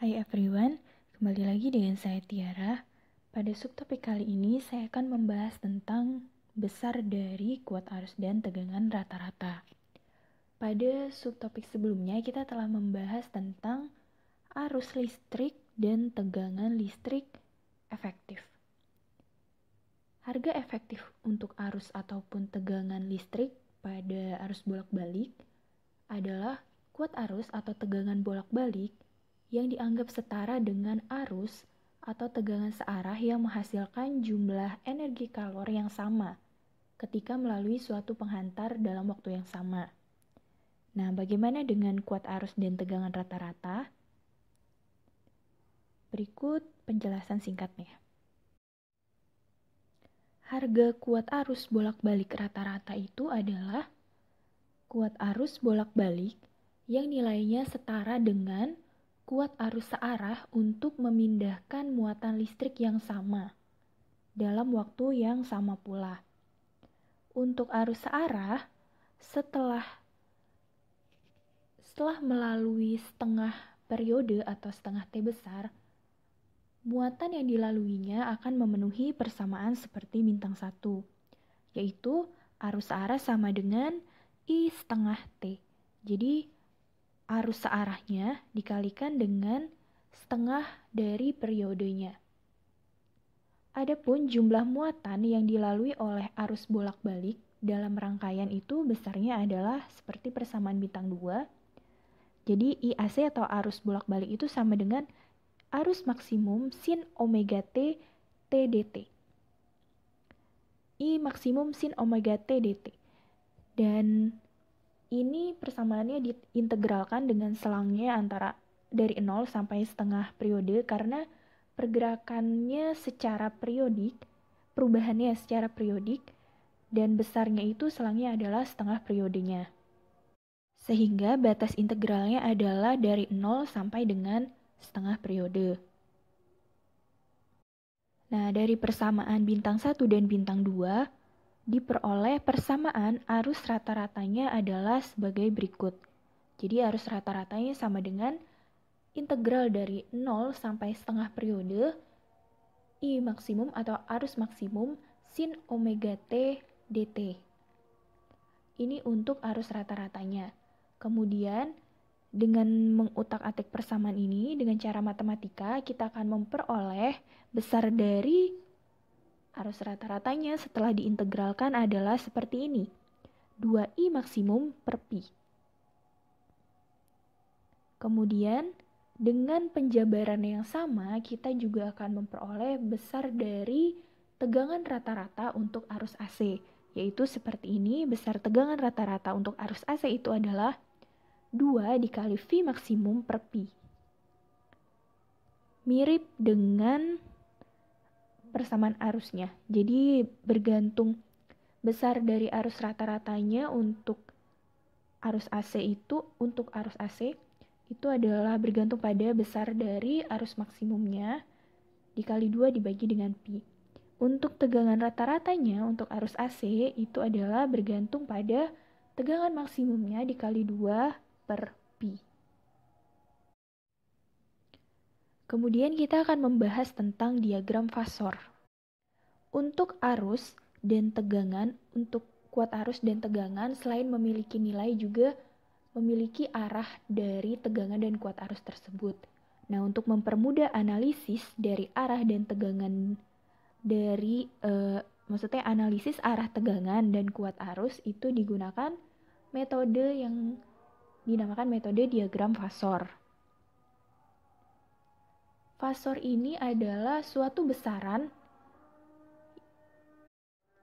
Hai everyone, kembali lagi dengan saya Tiara. Pada subtopik kali ini saya akan membahas tentang besar dari kuat arus dan tegangan rata-rata. Pada subtopik sebelumnya kita telah membahas tentang arus listrik dan tegangan listrik efektif. Harga efektif untuk arus ataupun tegangan listrik pada arus bolak-balik adalah kuat arus atau tegangan bolak-balik yang dianggap setara dengan arus atau tegangan searah yang menghasilkan jumlah energi kalor yang sama ketika melalui suatu penghantar dalam waktu yang sama. Nah, bagaimana dengan kuat arus dan tegangan rata-rata? Berikut penjelasan singkatnya. Harga kuat arus bolak-balik rata-rata itu adalah kuat arus bolak-balik yang nilainya setara dengan kuat arus searah untuk memindahkan muatan listrik yang sama dalam waktu yang sama pula. Untuk arus searah, setelah setelah melalui setengah periode atau setengah T besar, muatan yang dilaluinya akan memenuhi persamaan seperti bintang satu yaitu arus searah sama dengan I setengah T. Jadi, arus searahnya dikalikan dengan setengah dari periodenya. Adapun jumlah muatan yang dilalui oleh arus bolak-balik dalam rangkaian itu besarnya adalah seperti persamaan bintang 2. Jadi IAC atau arus bolak-balik itu sama dengan arus maksimum sin omega t t I maksimum sin omega tdt. Dan ini persamaannya diintegralkan dengan selangnya antara dari 0 sampai setengah periode karena pergerakannya secara periodik, perubahannya secara periodik, dan besarnya itu selangnya adalah setengah periodenya. Sehingga batas integralnya adalah dari 0 sampai dengan setengah periode. Nah, dari persamaan bintang 1 dan bintang 2, diperoleh persamaan arus rata-ratanya adalah sebagai berikut. Jadi arus rata-ratanya sama dengan integral dari 0 sampai setengah periode I maksimum atau arus maksimum sin omega t dt. Ini untuk arus rata-ratanya. Kemudian dengan mengutak-atik persamaan ini dengan cara matematika kita akan memperoleh besar dari Arus rata-ratanya setelah diintegralkan adalah seperti ini. 2i maksimum per pi. Kemudian, dengan penjabaran yang sama, kita juga akan memperoleh besar dari tegangan rata-rata untuk arus AC, yaitu seperti ini, besar tegangan rata-rata untuk arus AC itu adalah 2 dikali V maksimum per pi. Mirip dengan persamaan arusnya. Jadi bergantung besar dari arus rata-ratanya untuk arus AC itu untuk arus AC itu adalah bergantung pada besar dari arus maksimumnya dikali 2 dibagi dengan pi. Untuk tegangan rata-ratanya untuk arus AC itu adalah bergantung pada tegangan maksimumnya dikali 2 per Kemudian kita akan membahas tentang diagram fasor. Untuk arus dan tegangan, untuk kuat arus dan tegangan selain memiliki nilai juga memiliki arah dari tegangan dan kuat arus tersebut. Nah, untuk mempermudah analisis dari arah dan tegangan dari eh, maksudnya analisis arah tegangan dan kuat arus itu digunakan metode yang dinamakan metode diagram fasor. Fasor ini adalah suatu besaran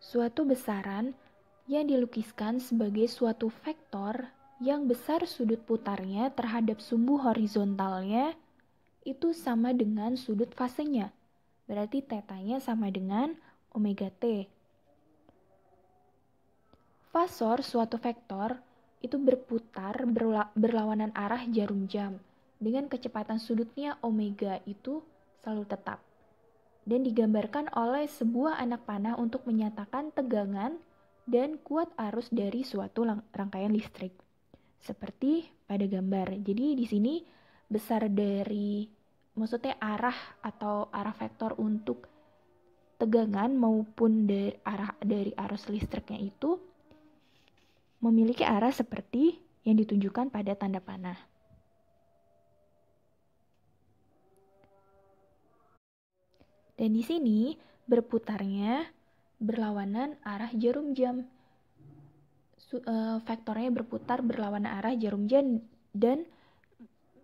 suatu besaran yang dilukiskan sebagai suatu vektor yang besar sudut putarnya terhadap sumbu horizontalnya itu sama dengan sudut fasenya. Berarti tetanya sama dengan omega t. Fasor suatu vektor itu berputar berla berlawanan arah jarum jam dengan kecepatan sudutnya omega itu selalu tetap dan digambarkan oleh sebuah anak panah untuk menyatakan tegangan dan kuat arus dari suatu rangkaian listrik. Seperti pada gambar. Jadi di sini besar dari maksudnya arah atau arah vektor untuk tegangan maupun dari arah dari arus listriknya itu memiliki arah seperti yang ditunjukkan pada tanda panah. Dan di sini berputarnya berlawanan arah jarum jam. Su, eh, vektornya berputar berlawanan arah jarum jam dan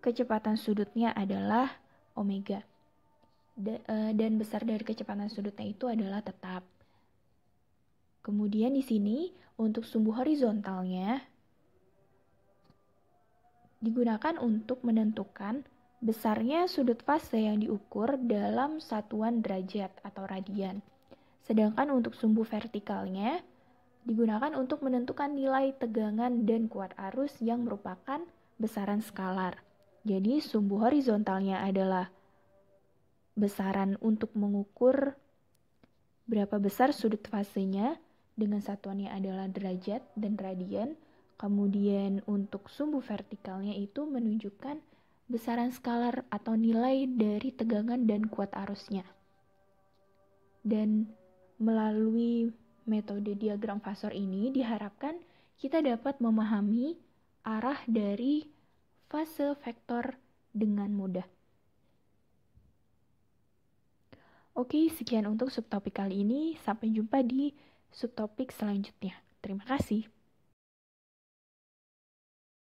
kecepatan sudutnya adalah omega. Eh, dan besar dari kecepatan sudutnya itu adalah tetap. Kemudian di sini untuk sumbu horizontalnya digunakan untuk menentukan Besarnya sudut fase yang diukur dalam satuan derajat atau radian. Sedangkan untuk sumbu vertikalnya digunakan untuk menentukan nilai tegangan dan kuat arus yang merupakan besaran skalar. Jadi sumbu horizontalnya adalah besaran untuk mengukur berapa besar sudut fasenya dengan satuannya adalah derajat dan radian. Kemudian untuk sumbu vertikalnya itu menunjukkan besaran skalar atau nilai dari tegangan dan kuat arusnya. Dan melalui metode diagram fasor ini diharapkan kita dapat memahami arah dari fase vektor dengan mudah. Oke, sekian untuk subtopik kali ini. Sampai jumpa di subtopik selanjutnya. Terima kasih.